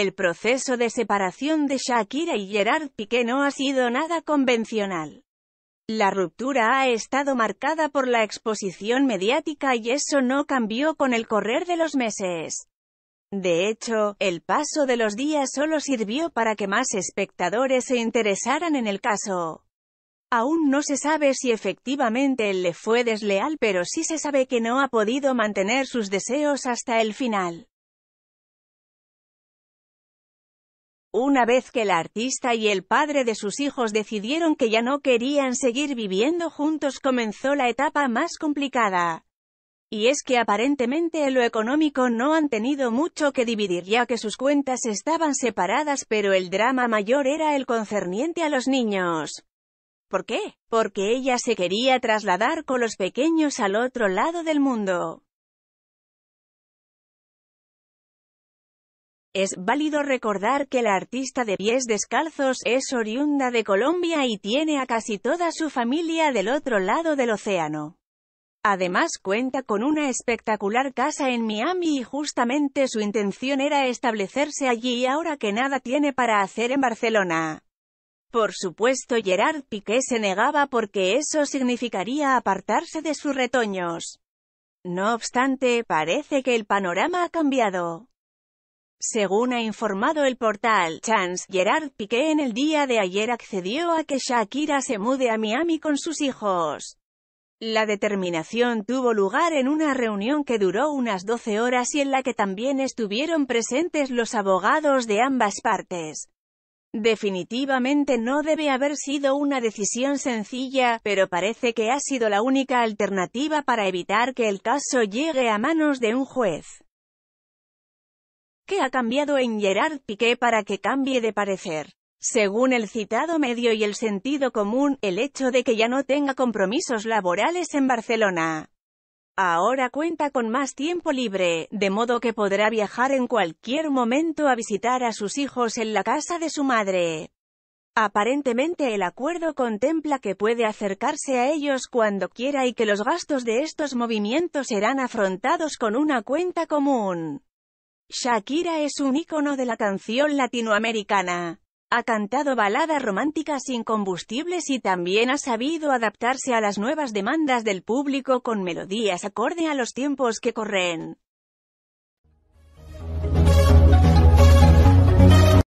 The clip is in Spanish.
El proceso de separación de Shakira y Gerard Piqué no ha sido nada convencional. La ruptura ha estado marcada por la exposición mediática y eso no cambió con el correr de los meses. De hecho, el paso de los días solo sirvió para que más espectadores se interesaran en el caso. Aún no se sabe si efectivamente él le fue desleal pero sí se sabe que no ha podido mantener sus deseos hasta el final. Una vez que la artista y el padre de sus hijos decidieron que ya no querían seguir viviendo juntos comenzó la etapa más complicada. Y es que aparentemente en lo económico no han tenido mucho que dividir ya que sus cuentas estaban separadas pero el drama mayor era el concerniente a los niños. ¿Por qué? Porque ella se quería trasladar con los pequeños al otro lado del mundo. Es válido recordar que la artista de pies descalzos es oriunda de Colombia y tiene a casi toda su familia del otro lado del océano. Además cuenta con una espectacular casa en Miami y justamente su intención era establecerse allí ahora que nada tiene para hacer en Barcelona. Por supuesto Gerard Piqué se negaba porque eso significaría apartarse de sus retoños. No obstante, parece que el panorama ha cambiado. Según ha informado el portal Chance, Gerard Piqué en el día de ayer accedió a que Shakira se mude a Miami con sus hijos. La determinación tuvo lugar en una reunión que duró unas 12 horas y en la que también estuvieron presentes los abogados de ambas partes. Definitivamente no debe haber sido una decisión sencilla, pero parece que ha sido la única alternativa para evitar que el caso llegue a manos de un juez. ¿Qué ha cambiado en Gerard Piqué para que cambie de parecer? Según el citado medio y el sentido común, el hecho de que ya no tenga compromisos laborales en Barcelona. Ahora cuenta con más tiempo libre, de modo que podrá viajar en cualquier momento a visitar a sus hijos en la casa de su madre. Aparentemente el acuerdo contempla que puede acercarse a ellos cuando quiera y que los gastos de estos movimientos serán afrontados con una cuenta común. Shakira es un ícono de la canción latinoamericana. Ha cantado baladas románticas incombustibles y también ha sabido adaptarse a las nuevas demandas del público con melodías acorde a los tiempos que corren.